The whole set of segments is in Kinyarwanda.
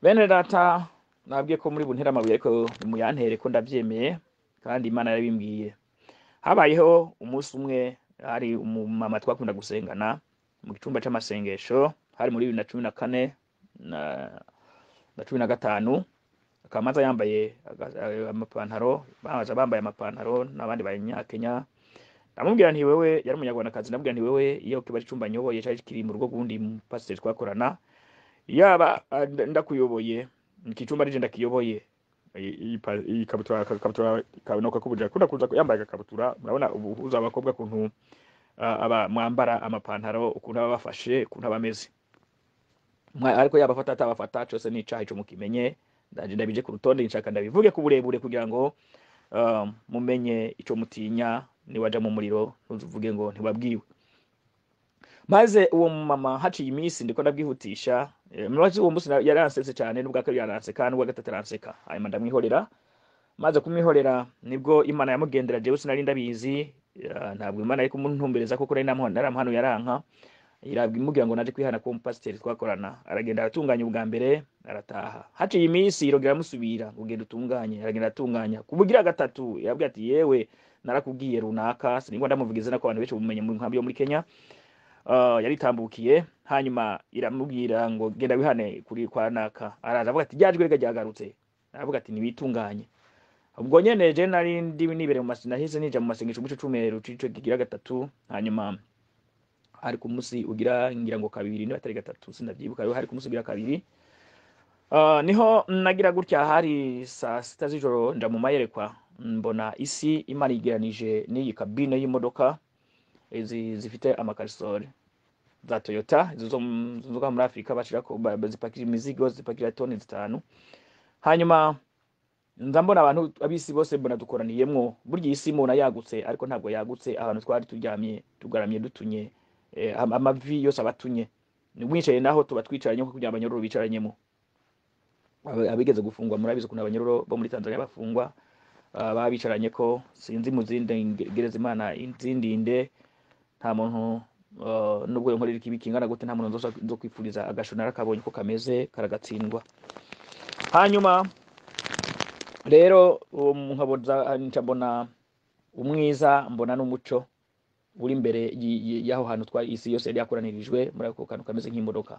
bene data nabwiye ko muri buntere amabuye ariko muyantere ko ndabyemeye kandi imana yabimbwiye habayeho umunsi umwe hari umumama twakunda gusengana mu cyumba cy'amasengesho hari muri bibiri na cumi na kane na cumi na gatanu akamanza yambaye amapantaro baza bambaye amapantaro n'abandi banyakenya ndamubwira nti wewe yari umunyarwandakazi ndamubwira ni wewe iyo kiba ari icyumba nyoboye cyari kiri mu rugo gundi pasiteri twakorana yaba ah, ndakuyoboye iki cyumba nije ndakiyoboye iyi kabutura kabutura kabunuka kubuja kunda kuza yambaye agakabutura murabona ubuhuza abakobwa kuntu ah, aba mwambara amapantaro ukuntu aba bafashe ukuntu aba ameze ariko yabafata atabafata cyose ni icaha ico mukimenye ndaje ndabije ku rutonde nshaka ndabivuge ku burebure kugira ngo ah, mumenye icyo mutinya niwaja mu muriro ntuzuvuge ngo ntibabwiwe maze uwo mumama haciye iminsi ndiko ndabwihutisha eh, murazi uwo munsi yaransetse cyane n'ubwa kabiri yaranseka n'ubwa gatatu aranseka hanyuma ndamwihorera maze kumwihorera nibwo imana yamugendera jewe sinari ndabizi ntabwo imana yari kumuntumbereza kuko nari namuhana naramuhanu yaranka iramubwira ngo naje kwihana ku pasiteri twakorana aragenda aratunganya ubwa mbere arataha haciye iminsi irongera amusubira ngo genda utunganye aragenda aratunganya kubugira gatatu yabwiye ati yewe narakubwiye runaka sinigwa ndamuvugiza nako abantu benshi bumenye mu nkambi yo muri Kenya Uh, yaritambukiye hanyuma iramubwira ngo genda wihane kuri kwa naka araza avuga ati ryajwe rega ryagarutse aravuga ati ntibitunganye ubwo nyene je nari ndi nibere mu masina hise nija mu masengesho gice c'umweru cico kigira gatatu hanyuma hari ku munsi ugira ngira ngo kabiri niba atari gatatu sinavyibuka hari ku munsi ugira kabiri uh, niho nagira gutya hari saa sita z'ijoro nja mu mayerekwa mbona isi imana n'iyi kabine y'imodoka zifite amakarisori za toyota zo muri afurika zipakira imizigo zipakira toni zitanu hanyuma nzambona abantu abisi bose mbona dukoraniyemo burya si mubona yagutse ariko ntabwo yagutse ahantu twari turyamye tugaramye dutunye eh, amavi yose abatunye wicaye naho tuba twicaranye kuko kugira abanyururu bicaranyemo abigeze gufungwa murabizi ukuntu abanyururu bo muri tanzania bafungwa ah, baba bicaranye ko sinzi mu zindi gereza imana zindinde nta muntu uh, nubwo inkorera ikibi kingana gute nta muntu zo kwifuriza agashonara kabonye uko kameze karagatsindwa hanyuma rero um, mbona umwiza mbona n'umuco uri imbere y'aho hantu twari isi yose yari yakoranirijwe muri ako kantu kameze nk'imodoka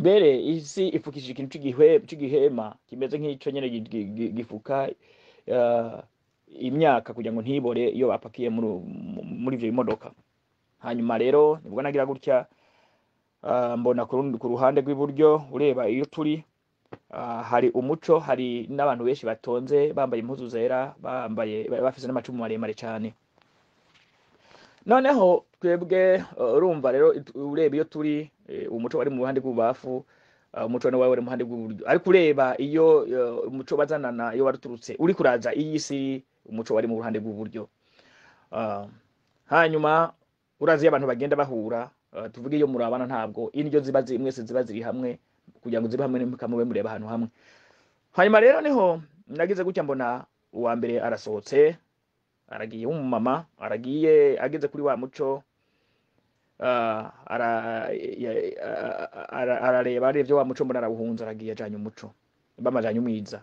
mbere isi ipfukishije ikintu cy'igihema kimeze nk'icyo nyine gifuka uh, imyaka kugira ngo ntibore iyo bapakiye muri ibyo bimodoka hanyuma rero nibwo nagira gutya ah, mbona ku ruhande rw'iburyo ureba iyo turi ah, hari umuco hari n'abantu benshi batonze bambaye impuzu zera bambaye bafite n'amacumu maremare cyane noneho twebwe eh, urumva rero ureba iyo turi eh, umuco wari mu ruhande rw'ububafu ah, umuco nawe wari mu ruhande rw'iburyo ariko ureba iyo eh, umuco bazanana iyo waruturutse uri kuraza iyi si umuco wari mu ruhande rw’iburyo hanyuma urazi iyo abantu bagenda bahura eh, tuvuge iyo murabana ntabwo indyo ziba mwese ziba ziri hamwe kugira ngo zibe hamwe ntimukamube mureba ahantu hamwe hanyuma rero niho nagize gutya mbona uwa mbere arasohotse aragiye w'umumama aragiye ageze kuri wa muco eh, arareba arebye wa muco mbona arawuhunze aragiye ajyanye umuco bamajyanye umwiza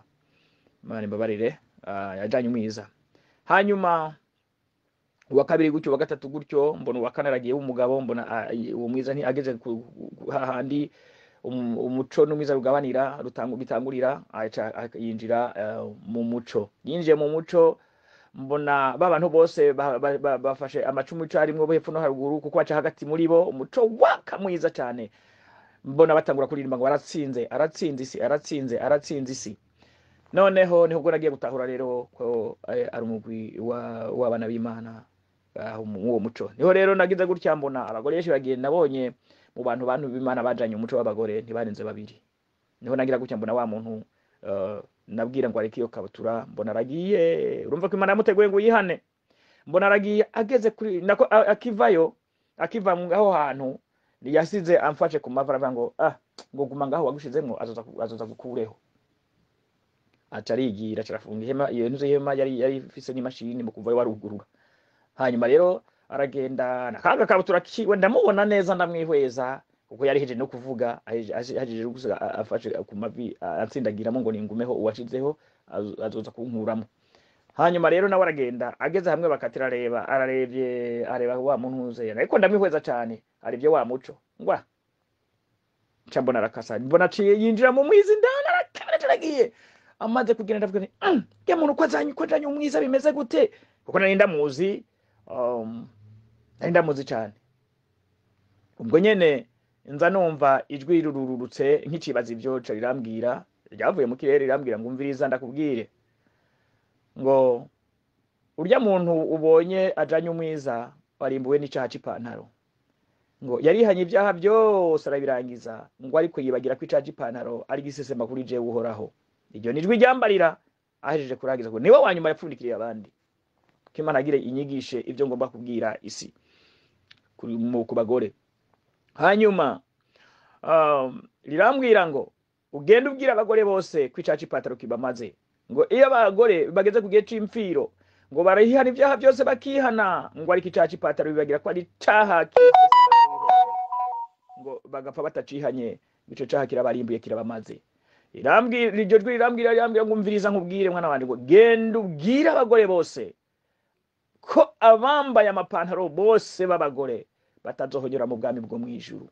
mbabarire eh, yajyanye umwiza hanyuma uwa kabiri gutyo uwa gatatu gutyo mbona uwa kane aragiye w'umugabo mbona ah, uwo mwiza ageze hahandi um, umuco n'umwiza rugabanira bitangurira yinjira eh, mu muco yinjiye mu muco mbona ba bantu bose bafashe amacumu icarimwe bo hepfo no haruguru kuko haca hagati muri bo umuco waka mwiza cyane mbona batangura kuririmba ngo aratsinze aratsinze isi aratsinze aratsinze isi noneho niho ubwo nagiye gutahura rero ko eh, ari umugwi w'abana b'imana uwo muco niho rero nagize gutya mbona abagore benshi bagiye nabonye mu bantu bantu b'imana bajyanye umuco w'abagore ntibarenze babiri niho nagira gutya mbona wa muntu eh, nabwira ngo areke iyo kabutura mbona aragiye urumva ko imana yamuteguye ngo yihane mbona aragiye ageze kuri nako akivayo akiva ngaho hantu yasize amfashe ku mavi aravuga ngo ah ngo guma ngaho wagushizemo azoza gukureho aca arigira aca arafunga ihema iyo nzu y'ihema yari ifise n'imashini mu kuvayo warugurura hanyuma rero aragenda nakaga kabutura kiwe ndamubona neza ndamwihweza kuko yari hejeje no kuvuga ahejeje no gusiga afashe ku mavi atsindagiramo ngo ningumeho uwashizeho azoza kunkuramo hanyuma rero nawe aragenda ageze hamwe bakatira areba ararebye areba wa muntu uze ariko ndamwihweza cyane aribyo wa muco ngwa nca mbona arakasa mbona yinjira mu mwizi ndana arakabira aragiye amaze kugenda ndavuga nti mm, ya muntu ko azanye ko umwiza bimeze gute kuko nari ndamuzi Um, nari ndamuzi cyane ubwo nyine nza numva ijwi rururutse nk'icibaza ibyo rirambwira ryavuye mu kirere rirambwira ngo umviriza ndakubwire ngo urya muntu ubonye ajyanye umwiza warimbuwe n'icyaha cy'ipantaro ngo yarihanye ibyaha byose arabirangiza ngo ari kuyibagira ko icyaha cy'ipantaro ari gisesema kuri jewe uhoraho iryo ni ijwi ryambarira ahejeje kurangiza ngo niwe nyuma yapfundikiriye abandi ko imana agire inyigishe ibyo ngomba kubwira isi ku bagore hanyuma um, rirambwira ngo ugende ubwira abagore bose ko icaca ipataro kibamaze ngo iyo abagore bageze ku gihe cy'imfiro ngo barihana ibyaha byose bakihana ngo ariko icaca ipataro bibagira ko ari icaha ngo bagapfa batacihanye icyo caha kirabarimbuye kirabamaze iryo jwi rirambwira rirambwira ngo umviriza nkubwire mwana wanjye ngo genda ubwire abagore bose ko abambaye amapantaro bose b'abagore batazohonyura mu bwami bwo mu ijuru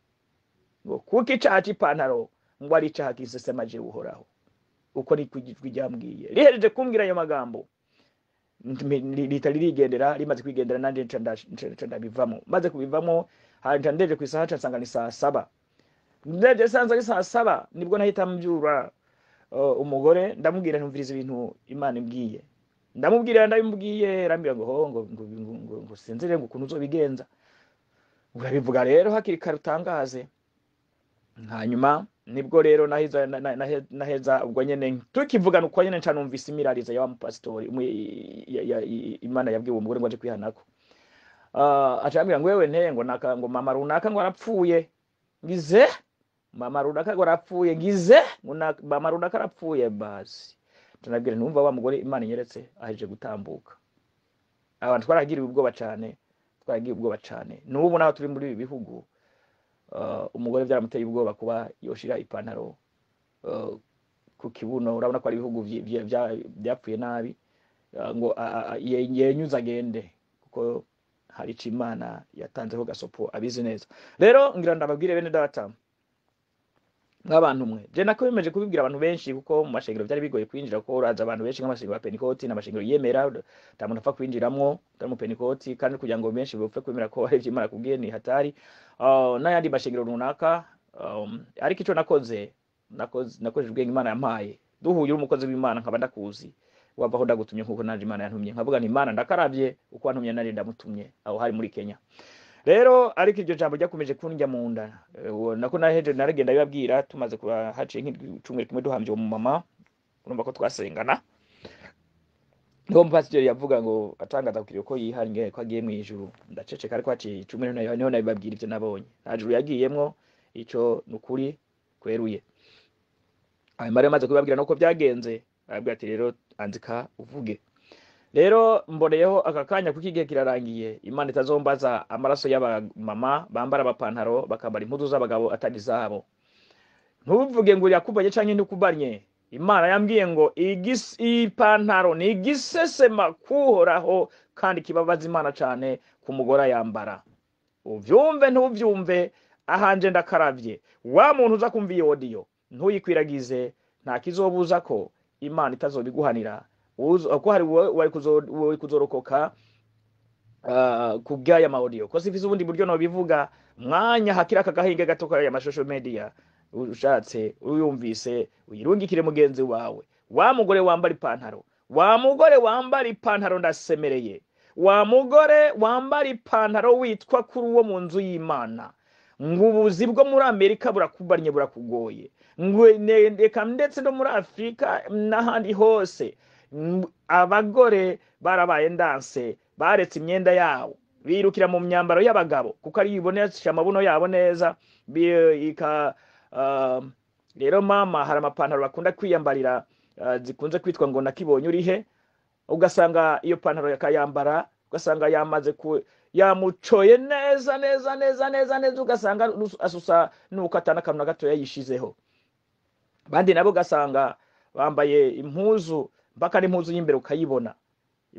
ngo kuko icyaha cy'ipantaro ngo ari icyaha kisesemaje uhoraho uko ijwi ryambwiye rihereje kumbwira ayo magambo ritari rigendera rimaze kwigendera nanjye nca ndabivamo maze kubivamo hanca ndeje ku isaha nsanga ni saa saba ndeje sanze ari saa saba nibwo nahita mbyura umugore ndamubwira ntumviriza ibintu imana imbwiye ndamubwira ndabimubwiye arambwira ngo ngo ngo sinzire ngo ukuntu uzobigenza urabivuga rero hakiri kare utangaze hanyuma nibwo rero naheza ubwo nyine tukivugana uko nyine numvise imirarize ya wa mupasitori imana yabwiwe umugore ngo aje kwihanako acambwira ah, ngo wewe ntengo ngo mama runaka ngo arapfuye ngize mama runaka ngo arapfuye ngize mama runaka arapfuye basi tunabwira ntumva wa mugore imana inyeretse aheje gutambuka abantu twaragiriwe ubwoba cyane twaragiye ubwoba cyane n'ubu naho turi muri ibi bihugu uh, umugore byaramuteye ubwoba kuba yoshira ipantaro uh, ku kibuno urabona ko ari ibihugu byapfuye nabi uh, ngo yenyuze agende kuko hari icyo imana yatanzeho gasopo abizi neza rero ngira ndababwire bene data nk'abantu mwe je nako bimeje kubibwira abantu benshi kuko mu mashengero byari bigoye kwinjira kuko uraza abantu benshi nk'amashengero ya Pentecote n'amashengero yemera nta muntu apfa kwinjiramo utari mu penikoti kandi kugira ngo benshi bapfe kwemera ko hari iby'Imana kubwiye ni hatari uh, n'ayandi mashengero runaka um, ariko icyo nakoze nakoze ubwenge Imana yampaye duhuye umukozi w'Imana nkaba ndakuzi wabaho ndagutumye nkuko naje Imana yantumye nkavuga nti Imana ndakarabye uko wantumye nari ndamutumye aho hari muri Kenya rero ariko iryo jambo ryakomeje kundya mu nda nako naheje naragenda bibabwira tumaze kuba haciye nk'icyumweru kimwe duhambye uwo mumama urumva ko twasengana niwo mupasiteri yavuga ngo atangaza kukira ko yihariye ko agiye mu ijuru ndaceceka ariko haciye icyumweru niho nabibabwira ibyo nabonye nta yagiyemo icyo ni ukuri kweruye hanyuma rero maze kubibabwira nuko byagenze arabwira ati rero andika uvuge rero mboneyeho aka kanya kuko igihe kirarangiye imana itazombaza amaraso y'abamama bambara amapantaro bakambara impuzu z'abagabo atari izabo ntuvuge ngo yakubanye cyangwa ntukubanye imana yambwiye ngo ipantaro ni igisesema kuhoraho kandi kibabaza imana cyane ku mugore ayambara ubyumve ntubyumve ahanje ndakarabye wa muntu uza kumva iyo odiyo ntuyikwirakwize ntakizobuza ko imana itazobiguhanira ko hari wari kuzorokoka ah, ku bw'aya mawodiyo ko sifize ubundi buryo ntubivuga mwanya hakiri aka gahinge gato k'aya mashusho mediya ushatse uyumvise uyirungikire mugenzi wawe wa mugore wambara ipantaro wa mugore wambara ipantaro ndasemereye wa mugore wambara ipantaro witwa kuri uwo mu nzu y'imana ngo ubuzi bwo muri amerika burakubanye burakugoye ngo ndetse no muri afurika n'ahandi hose abagore barabaye ndanse baretse imyenda yabo birukira mu myambaro y'abagabo kuko ariyo ibonesha amabuno yabo neza um, rero mama hari amapantaro bakunda kwiyambarira uh, zikunze kwitwa ngo nakibonye uri he ugasanga iyo pantaro yakayambara ugasanga yamaze ku yamucoye neza neza neza neza neza ugasanga asusa nuko atana akantu na gatoya yishizeho abandi nabo ugasanga bambaye impuzu mpaka n'impuzu y'imbere ukayibona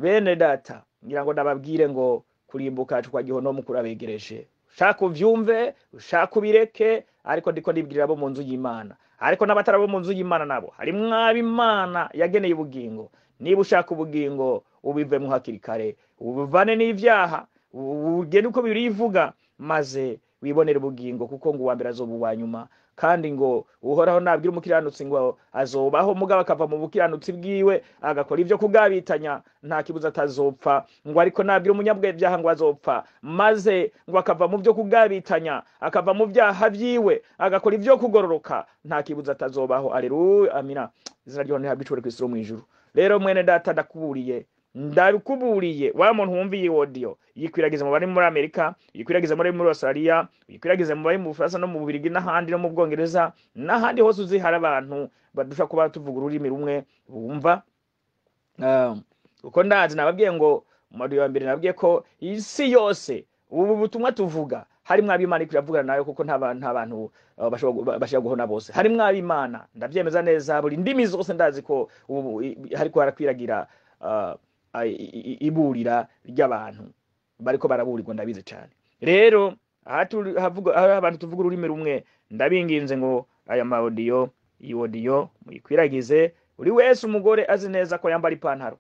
bene data ngira ngo nababwire ngo kurimbuka twa gihonomu kurabegereje ushaka ubyumve ushaka ubireke ariko ndiko ndibwirira bo mu nzu y'imana ariko n'abatari bo mu nzu y'imana nabo hari mwaba imana yageneye ubugingo niba ushaka ubugingo ubivemo hakiri kare ubuvane n'ibyaha ugende uko bibiri ivuga maze wibonere ubugingo kuko ngo uwa mbere azuba uwa nyuma kandi ngo uhoraho nabwira umukiranutsi ngo azobaho mugabo akava mu bukiranutsi bwiwe agakora ibyo kugabitanya nta kibuza atazopfa ngo ariko nabwira umunyabwebyaha ngo azopfa maze ngo akava mu byo kugabitanya akava mu byaha byiwe agakora ibyo kugororoka nta kibuza atazobaho areruya amina izina ry'uhoraho ntihabwe icubure ku isi mu ijuru rero mwene data ndakuburiye ndabikuburiye wa muntu wumva iyi wodiyo yikwiragiza mu bari muri amerika yikwiragiza muri muri australia yikwiragiza mu bari mu bufaransa no mu Bubiligi n'ahandi no mu bwongereza n'ahandi hose uzi hari abantu badusha kuba tuvuga ururimi rumwe bumva um, uko ndazi nababwiye ngo mu madubu ya mbere nababwiye ko isi yose ubu butumwa tuvuga harimo ab'imana iri kuravugana nawe kuko nta bantu uh, bashobora guhona bose harimo ab'imana ndabyemeza neza buri ndimi zose ndazi ko ubu hariko harakwiragira uh, iburira ry'abantu bariko baraburirwa ndabizi cyane rero abantu tuvuga ururimi rumwe ndabinginze ngo aya maodiyo iyi odiyo muyikwiragize buri wese umugore azi neza ko yambara ipantaro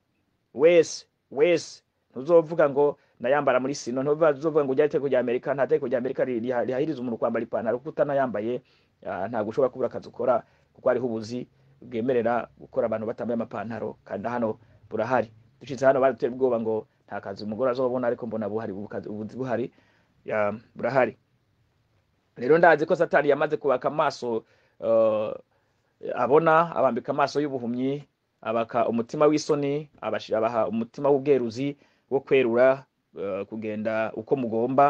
wese wese ntuzovuga ngo nayambara muri sino ntuzovuga ngo ujya iteko amerika nta teko amerika rihahiriza umuntu kwambara ipantaro kuko utanayambaye ah, ntabwo ushobora kubura akazi ukora kuko hariho ubuzi bwemerera gukora abantu batambaye amapantaro kanda hano burahari dushitse hano bari ubwoba ngo nta kazi umugore azobona ariko mbona buhari buhari burahari rero ndazi ko satani yamaze kubaka amaso eh, abona abambika amaso y'ubuhumyi abaka umutima w'isoni abaha umutima w'ubweruzi wo kwerura eh, kugenda uko mugomba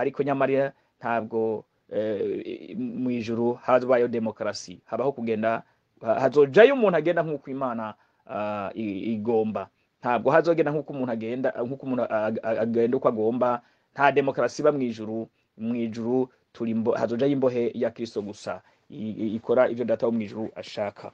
ariko nyamara ntabwo eh, mu ijoro habayo demokarasi habaho kugenda hazojayo umuntu agenda nk'uko imana ah, igomba ntabwo hazogenda nk'uko umuntu agenda nk'uko umuntu agenda uko agomba nta demokarasi iba mu ijuru mu ijuru turi hazojayo imbohe ya kirisito gusa ikora ibyo data wo mu ijuru ashaka